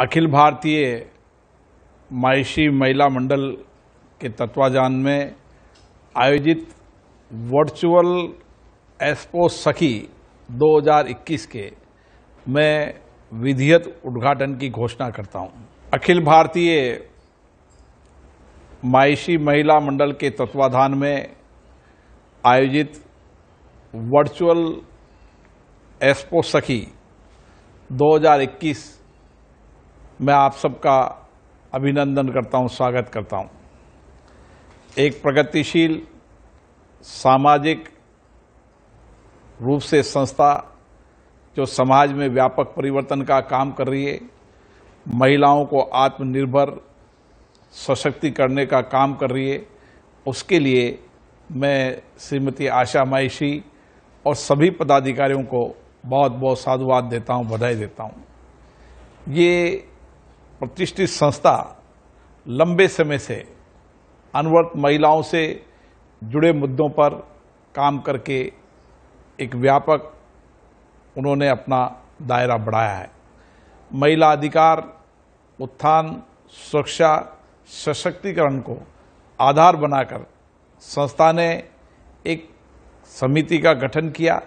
अखिल भारतीय मायशी महिला मंडल के तत्वाधान में आयोजित वर्चुअल एस्पो सखी 2021 के मैं विधियत उद्घाटन की घोषणा करता हूं। अखिल भारतीय मायशी महिला मंडल के तत्वाधान में आयोजित वर्चुअल एस्पो सखी 2021 मैं आप सबका अभिनंदन करता हूं स्वागत करता हूं एक प्रगतिशील सामाजिक रूप से संस्था जो समाज में व्यापक परिवर्तन का काम कर रही है महिलाओं को आत्मनिर्भर सशक्ति करने का काम कर रही है उसके लिए मैं श्रीमती आशा महेशी और सभी पदाधिकारियों को बहुत बहुत साधुवाद देता हूं बधाई देता हूं ये प्रतिष्ठित संस्था लंबे समय से अनवर्त महिलाओं से जुड़े मुद्दों पर काम करके एक व्यापक उन्होंने अपना दायरा बढ़ाया है महिला अधिकार उत्थान सुरक्षा सशक्तिकरण को आधार बनाकर संस्था ने एक समिति का गठन किया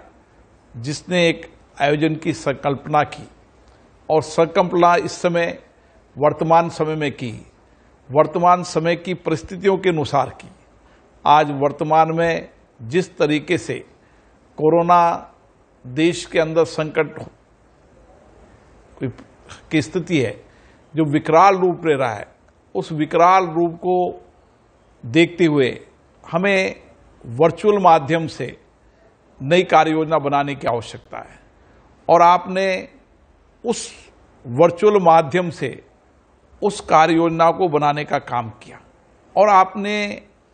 जिसने एक आयोजन की संकल्पना की और संकल्पना इस समय वर्तमान समय में की वर्तमान समय की परिस्थितियों के अनुसार की आज वर्तमान में जिस तरीके से कोरोना देश के अंदर संकट की स्थिति है जो विकराल रूप ले रहा है उस विकराल रूप को देखते हुए हमें वर्चुअल माध्यम से नई कार्य योजना बनाने की आवश्यकता है और आपने उस वर्चुअल माध्यम से उस कार्य योजना को बनाने का काम किया और आपने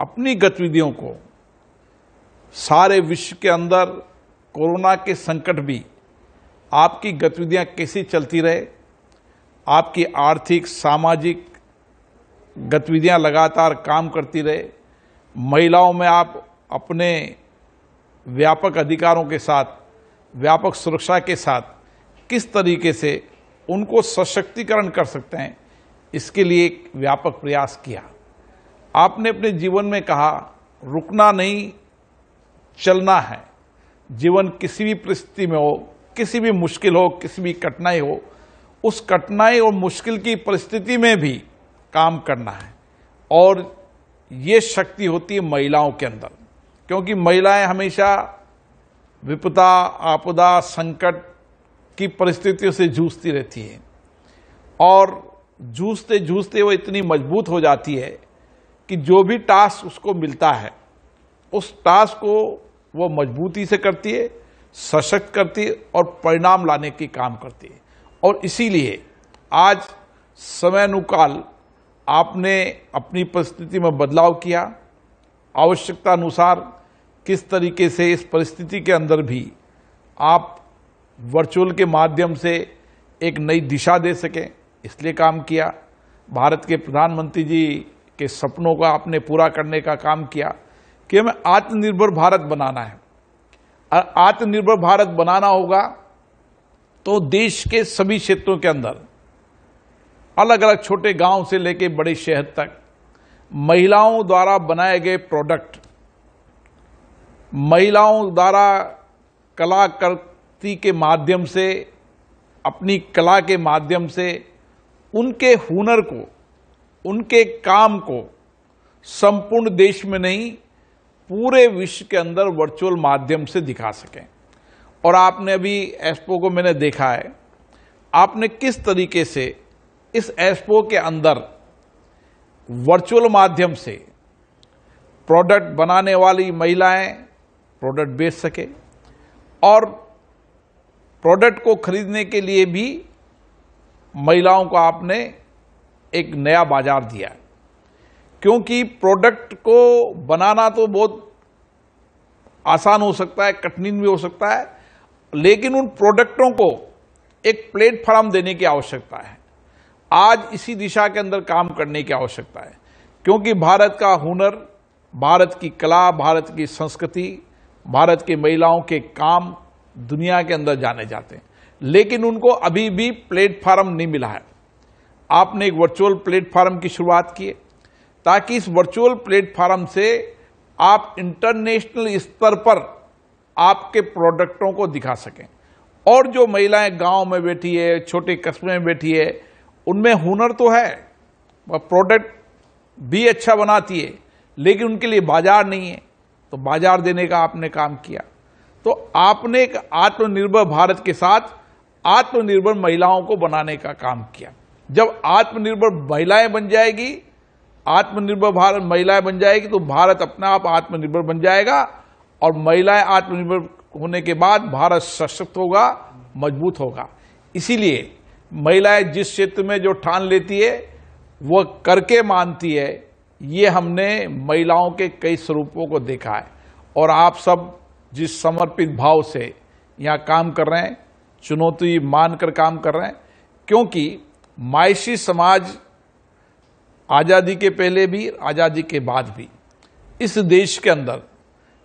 अपनी गतिविधियों को सारे विश्व के अंदर कोरोना के संकट भी आपकी गतिविधियां कैसी चलती रहे आपकी आर्थिक सामाजिक गतिविधियां लगातार काम करती रहे महिलाओं में आप अपने व्यापक अधिकारों के साथ व्यापक सुरक्षा के साथ किस तरीके से उनको सशक्तिकरण कर सकते हैं इसके लिए एक व्यापक प्रयास किया आपने अपने जीवन में कहा रुकना नहीं चलना है जीवन किसी भी परिस्थिति में हो किसी भी मुश्किल हो किसी भी कठिनाई हो उस कठिनाई और मुश्किल की परिस्थिति में भी काम करना है और ये शक्ति होती है महिलाओं के अंदर क्योंकि महिलाएं हमेशा विपदा आपदा संकट की परिस्थितियों से जूझती रहती हैं और जूझते जूझते वो इतनी मजबूत हो जाती है कि जो भी टास्क उसको मिलता है उस टास्क को वो मजबूती से करती है सशक्त करती है और परिणाम लाने की काम करती है और इसीलिए आज समय अनुकाल आपने अपनी परिस्थिति में बदलाव किया आवश्यकता अनुसार किस तरीके से इस परिस्थिति के अंदर भी आप वर्चुअल के माध्यम से एक नई दिशा दे सकें इसलिए काम किया भारत के प्रधानमंत्री जी के सपनों का आपने पूरा करने का काम किया कि हमें आत्मनिर्भर भारत बनाना है और आत्मनिर्भर भारत बनाना होगा तो देश के सभी क्षेत्रों के अंदर अलग अलग छोटे गांव से लेकर बड़े शहर तक महिलाओं द्वारा बनाए गए प्रोडक्ट महिलाओं द्वारा कलाकृति के माध्यम से अपनी कला के माध्यम से उनके हुनर को उनके काम को संपूर्ण देश में नहीं पूरे विश्व के अंदर वर्चुअल माध्यम से दिखा सकें और आपने अभी एस्पो को मैंने देखा है आपने किस तरीके से इस एस्पो के अंदर वर्चुअल माध्यम से प्रोडक्ट बनाने वाली महिलाएं प्रोडक्ट बेच सके और प्रोडक्ट को खरीदने के लिए भी महिलाओं को आपने एक नया बाजार दिया क्योंकि प्रोडक्ट को बनाना तो बहुत आसान हो सकता है कठिन भी हो सकता है लेकिन उन प्रोडक्टों को एक प्लेटफॉर्म देने की आवश्यकता है आज इसी दिशा के अंदर काम करने की आवश्यकता है क्योंकि भारत का हुनर भारत की कला भारत की संस्कृति भारत की महिलाओं के काम दुनिया के अंदर जाने जाते हैं लेकिन उनको अभी भी प्लेटफार्म नहीं मिला है आपने एक वर्चुअल प्लेटफार्म की शुरुआत की है ताकि इस वर्चुअल प्लेटफार्म से आप इंटरनेशनल स्तर पर आपके प्रोडक्टों को दिखा सकें और जो महिलाएं गांव में बैठी है छोटे कस्बे में बैठी है उनमें हुनर तो है वह प्रोडक्ट भी अच्छा बनाती है लेकिन उनके लिए बाजार नहीं है तो बाजार देने का आपने काम किया तो आपने एक आत्मनिर्भर भारत के साथ आत्मनिर्भर महिलाओं को बनाने का काम किया जब आत्मनिर्भर महिलाएं बन जाएगी आत्मनिर्भर भारत महिलाएं बन जाएगी तो भारत अपने आप आत्मनिर्भर बन जाएगा और महिलाएं आत्मनिर्भर होने के बाद भारत सशक्त होगा मजबूत होगा इसीलिए महिलाएं जिस क्षेत्र में जो ठान लेती है वह करके मानती है ये हमने महिलाओं के कई स्वरूपों को देखा है और आप सब जिस समर्पित भाव से यहाँ काम कर रहे हैं चुनौती मानकर काम कर रहे हैं क्योंकि मायशी समाज आज़ादी के पहले भी आज़ादी के बाद भी इस देश के अंदर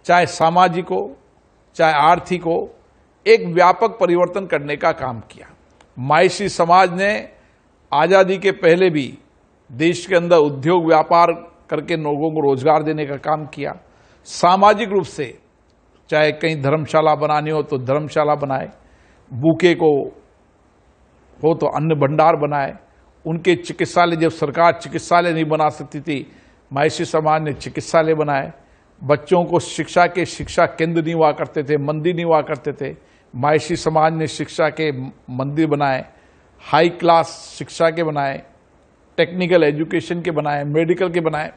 चाहे सामाजिक हो चाहे आर्थिक हो एक व्यापक परिवर्तन करने का काम किया मायसी समाज ने आज़ादी के पहले भी देश के अंदर उद्योग व्यापार करके लोगों को रोजगार देने का काम किया सामाजिक रूप से चाहे कहीं धर्मशाला बनानी हो तो धर्मशाला बनाए भूखे को हो तो अन्न भंडार बनाए उनके चिकित्सालय जब सरकार चिकित्सालय नहीं बना सकती थी मायसी समाज ने चिकित्सालय बनाए बच्चों को शिक्षा के शिक्षा केंद्र नहीं हुआ करते थे मंदिर नहीं हुआ करते थे मायसी समाज ने शिक्षा के मंदिर बनाए हाई क्लास शिक्षा के बनाए टेक्निकल एजुकेशन के बनाए मेडिकल के बनाए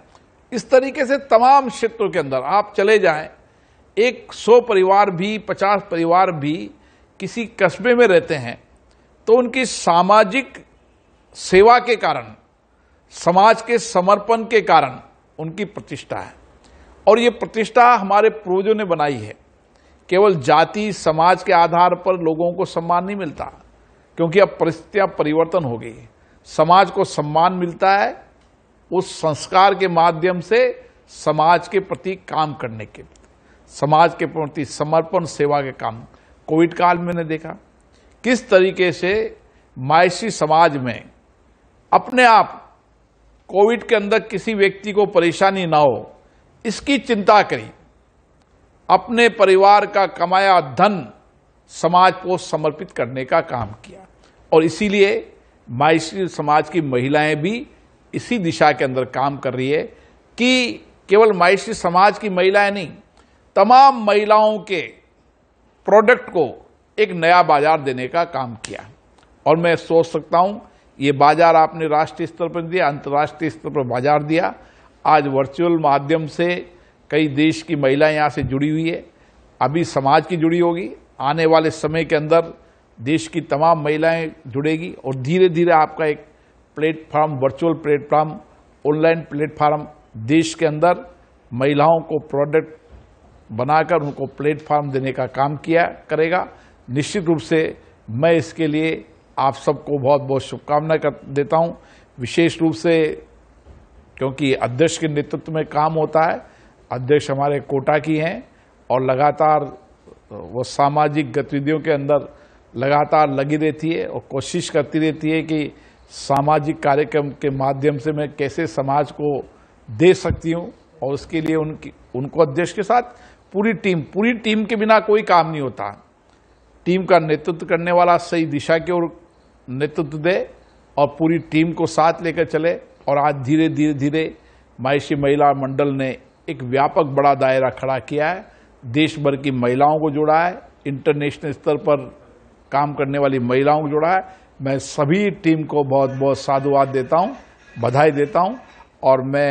इस तरीके से तमाम क्षेत्रों के अंदर आप चले जाएं एक सौ परिवार भी पचास परिवार भी किसी कस्बे में रहते हैं तो उनकी सामाजिक सेवा के कारण समाज के समर्पण के कारण उनकी प्रतिष्ठा है और ये प्रतिष्ठा हमारे पूर्वजों ने बनाई है केवल जाति समाज के आधार पर लोगों को सम्मान नहीं मिलता क्योंकि अब परिस्थितियां परिवर्तन हो गई समाज को सम्मान मिलता है उस संस्कार के माध्यम से समाज के प्रति काम करने के समाज के प्रति समर्पण सेवा के काम कोविड काल में मैंने देखा किस तरीके से मायसी समाज में अपने आप कोविड के अंदर किसी व्यक्ति को परेशानी ना हो इसकी चिंता करी अपने परिवार का कमाया धन समाज को समर्पित करने का काम किया और इसीलिए मायसी समाज की महिलाएं भी इसी दिशा के अंदर काम कर रही है कि केवल मायसी समाज की महिलाएं नहीं तमाम महिलाओं के प्रोडक्ट को एक नया बाजार देने का काम किया और मैं सोच सकता हूं ये बाजार आपने राष्ट्रीय स्तर पर दिया अंतर्राष्ट्रीय स्तर पर बाजार दिया आज वर्चुअल माध्यम से कई देश की महिलाएं यहाँ से जुड़ी हुई है अभी समाज की जुड़ी होगी आने वाले समय के अंदर देश की तमाम महिलाएं जुड़ेगी और धीरे धीरे आपका एक platform virtual platform online platform देश के अंदर महिलाओं को प्रोडक्ट बनाकर उनको प्लेटफॉर्म देने का काम किया करेगा निश्चित रूप से मैं इसके लिए आप सबको बहुत बहुत शुभकामना कर देता हूं विशेष रूप से क्योंकि अध्यक्ष के नेतृत्व में काम होता है अध्यक्ष हमारे कोटा की हैं और लगातार वो सामाजिक गतिविधियों के अंदर लगातार लगी रहती है और कोशिश करती रहती है कि सामाजिक कार्यक्रम के माध्यम से मैं कैसे समाज को दे सकती हूँ और उसके लिए उनकी उनको अध्यक्ष के साथ पूरी टीम पूरी टीम के बिना कोई काम नहीं होता टीम का नेतृत्व करने वाला सही दिशा की ओर नेतृत्व दे और पूरी टीम को साथ लेकर चले और आज धीरे धीरे धीरे मायशी महिला मंडल ने एक व्यापक बड़ा दायरा खड़ा किया है देश भर की महिलाओं को जोड़ा है इंटरनेशनल स्तर पर काम करने वाली महिलाओं को जोड़ा है मैं सभी टीम को बहुत बहुत साधुवाद देता हूँ बधाई देता हूँ और मैं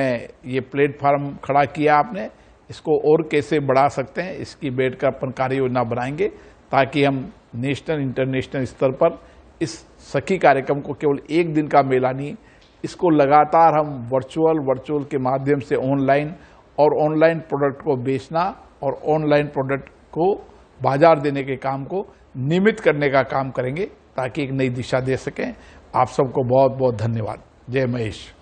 ये प्लेटफार्म खड़ा किया आपने इसको और कैसे बढ़ा सकते हैं इसकी बैठ कर अपन कार्य योजना बनाएंगे ताकि हम नेशनल इंटरनेशनल स्तर पर इस सखी कार्यक्रम को केवल एक दिन का मेला नहीं इसको लगातार हम वर्चुअल वर्चुअल के माध्यम से ऑनलाइन और ऑनलाइन प्रोडक्ट को बेचना और ऑनलाइन प्रोडक्ट को बाजार देने के काम को नियमित करने का काम करेंगे ताकि एक नई दिशा दे सकें आप सबको बहुत बहुत धन्यवाद जय महेश